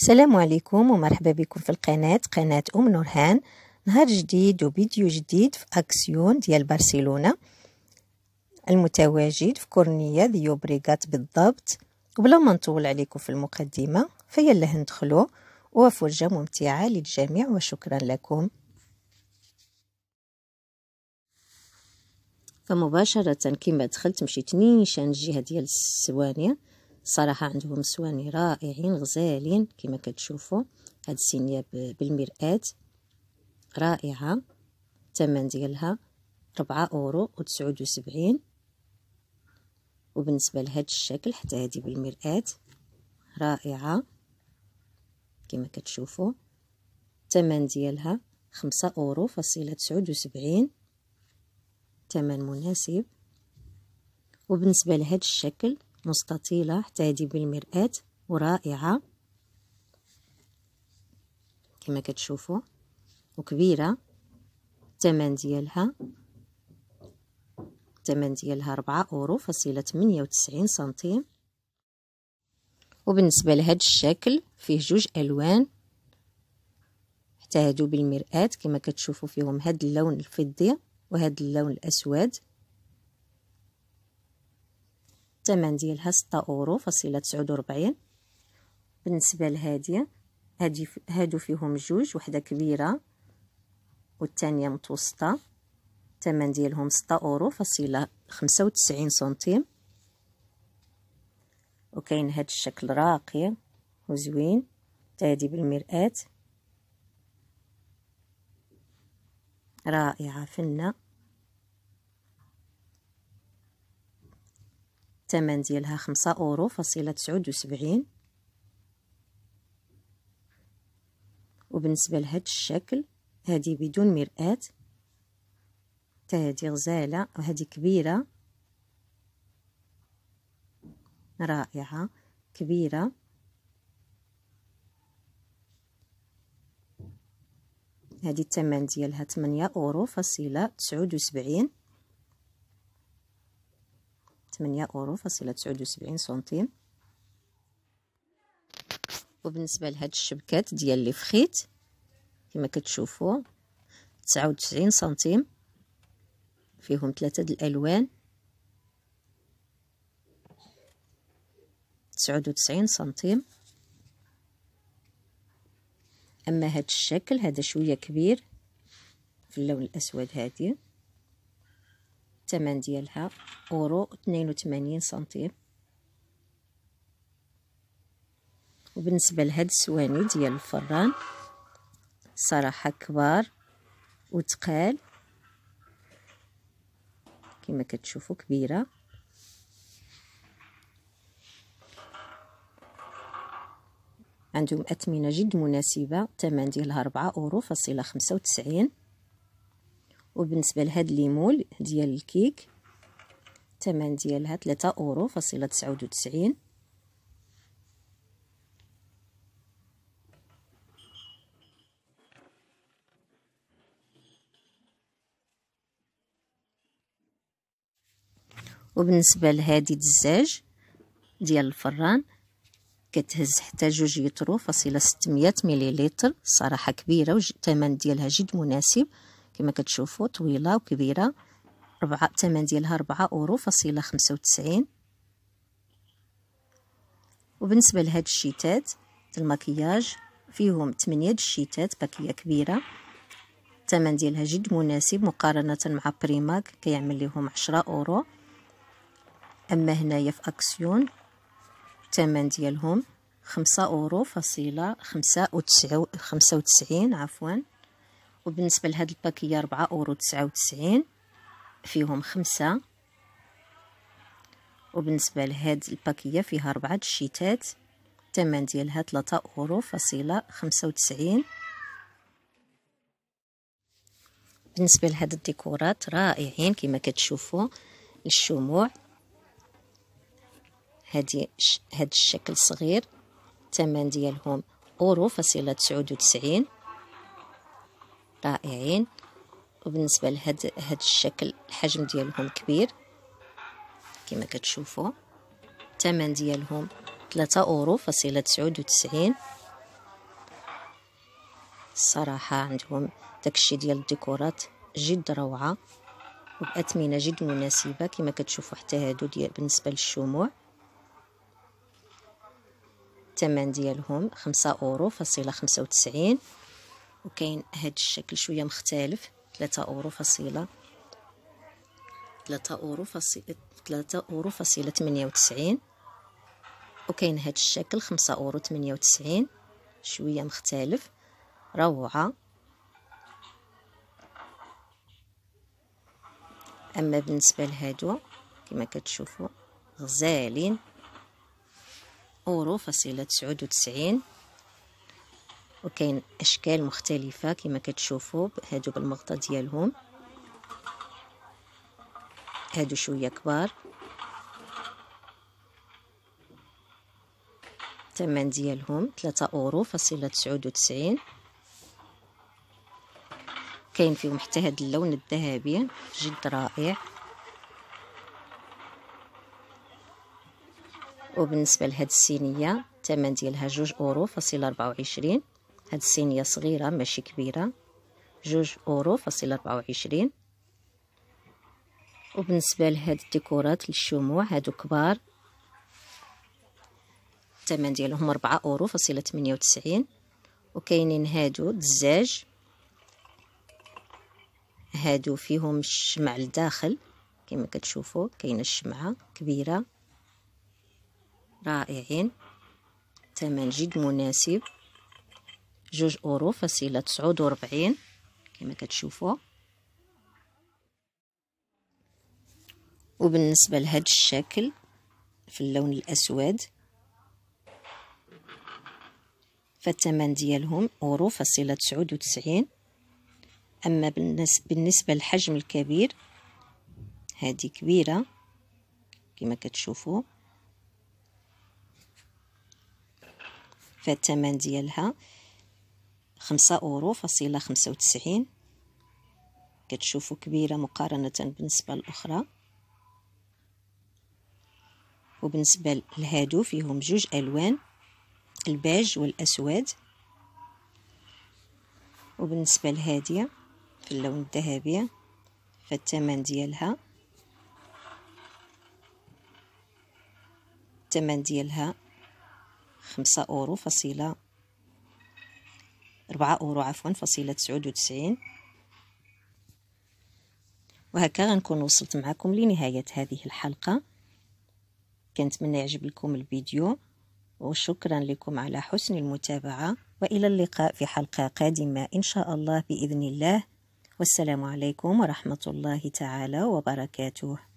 السلام عليكم ومرحبا بكم في القناة قناة أم نورهان نهار جديد وفيديو جديد في أكسيون ديال برشلونة المتواجد في كورنيا ديو بريغات بالضبط وبلا ما نطول عليكم في المقدمة فيلا ندخلو وفرجة ممتعة للجميع وشكرا لكم فمباشرة كما دخلت مشيت نيشان الجهة ديال السوانيه صراحة عندهم سواني رائعين غزالين كما كتشوفوا هاد السينية بالمرآة رائعة الثمن ديالها ربعة أورو وتسعود وسبعين وبالنسبة لهاد الشكل حتى هادي بالمرآة رائعة كما كتشوفوا الثمن ديالها خمسة أورو فاصلة تسعود وسبعين ثمن مناسب وبالنسبة لهاد الشكل مستطيلة هادي بالمرآة ورائعة كما كتشوفوا وكبيرة الثمن ديالها الثمن ديالها ربعة أورو فاصلة ثمانية وتسعين سنتيم وبالنسبة لهاد الشكل فيه جوج ألوان حتى هادو بالمرآة كما كتشوفوا فيهم هاد اللون الفضي وهاد اللون الأسود الثمن ديالها ستة أورو فاصلة تسعود وربعين بالنسبة لهادية هادي هادو فيهم جوج وحدة كبيرة والثانية متوسطة الثمن ديالهم ستة أورو فاصلة خمسة سنتيم وكاين هاد الشكل راقي وزوين تادي بالمرآة رائعة فنة الثمن ديالها خمسة أورو فاصلة تسعود وسبعين وبالنسبة لهاد الشكل هادي بدون مرآة حتى هادي غزالة وهادي كبيرة رائعة كبيرة هادي الثمن ديالها تمنية أورو فاصلة تسعود وسبعين 8 أورو فاصلة تسعود وسبعين سنتيم وبالنسبة لهاد الشبكات ديال لي فخيت كما كتشوفوا تسعة وتسعين سنتيم فيهم ثلاثة د الألوان تسعود وتسعين سنتيم أما هاد الشكل هذا شوية كبير في اللون الأسود هادي الثمن ديالها اورو 82 سنتيم وبالنسبه لهاد السواني ديال الفران صراحه كبار وتقال كما كتشوفوا كبيره عندهم اثمنه جد مناسبه الثمن ديالها 4 اورو فاصله 95 وبالنسبه لهاد ليمول ديال الكيك الثمن ديالها 3 اورو فاصله 99 وبالنسبه لهادي الدزاج ديال الفران كتهز حتى جوج يترو فاصله 600 مليلتر صراحه كبيره والثمن ديالها جد مناسب كما كتشوفوا طويله وكبيره ربعة الثمن ديالها ربعة اورو فاصله خمسة وتسعين وبالنسبه لهاد الشيتات المكياج فيهم 8 الشيتات باكيه كبيره الثمن ديالها جد مناسب مقارنه مع بريماك كيعمل ليهم عشرة اورو اما هنايا في اكسيون الثمن ديالهم خمسة اورو فاصله خمسة وتسعين عفوا وبالنسبة لهاد الباكية ربعة أورو تسعة وتسعين فيهم خمسة وبالنسبة لهاد الباكية فيها ربعة الشيتات تمن ديالها تلاتة أورو فاصلة خمسة وتسعين بالنسبة لهاد الديكورات رائعين كما كتشوفوا الشموع هادي هاد الشكل صغير تمن ديالهم أورو فاصلة تسعود وتسعين رائعين وبالنسبة لهاد هاد الشكل الحجم ديالهم كبير كما كتشوفوا الثمن ديالهم 3 أورو فاصلة تسعود وتسعين الصراحة عندهم داكشي ديال الديكورات جد روعة وبأثمنة جد مناسبة كما كتشوفوا حتى هادو ديال بالنسبة للشموع الثمن ديالهم خمسة أورو فاصلة خمسة وتسعين وكاين هاد الشكل شويه مختلف ثلاثة اورو فاصله ثلاثة اورو فاصله ثلاثة اورو فاصله 98 وكاين هاد الشكل خمسة اورو 98 شويه مختلف روعه اما بالنسبه لهادو كما كتشوفوا غزالين اورو فاصله 99 وكاين اشكال مختلفه كما كتشوفوا هادو بالمغطى ديالهم هادو شويه كبار الثمن ديالهم 3 اورو فاصله 99 كاين فيهم حتى هذا اللون الذهبي جد رائع وبالنسبه لهاد السينيه الثمن ديالها 2 اورو فاصله 24 هاد الصينية صغيرة ماشي كبيرة جوج أورو فاصل ربعة وعشرين وبالنسبة لهاد الديكورات للشموع هادو كبار الثمن ديالهم ربعة أورو فاصلة تمنية وتسعين وكاينين هادو دزاج هادو فيهم الشمع لداخل كما كتشوفوا كاينه الشمعه كبيره رائعين ثمن جد مناسب جوج أورو فاصلة تسعود وربعين كما كتشوفو وبالنسبة لهاد الشكل في اللون الأسود فالثمن ديالهم أورو فاصلة تسعود وتسعين أما بالنسبة للحجم الكبير هذه كبيرة كما كتشوفوا فالثمن ديالها خمسة أورو فاصلة خمسة وتسعين كتشوفوا كبيرة مقارنة بالنسبة للأخرى وبالنسبة لهادو فيهم جوج ألوان الباج والأسود وبالنسبة لهادية في اللون الذهبي فالثمن ديالها الثمن ديالها خمسة أورو فاصلة أربعة أورو عفوا فاصلة تسعود وتسعين وهكا غنكون وصلت معكم لنهاية هذه الحلقة كنتمنى يعجب لكم الفيديو وشكرا لكم على حسن المتابعة وإلى اللقاء في حلقة قادمة إن شاء الله بإذن الله والسلام عليكم ورحمة الله تعالى وبركاته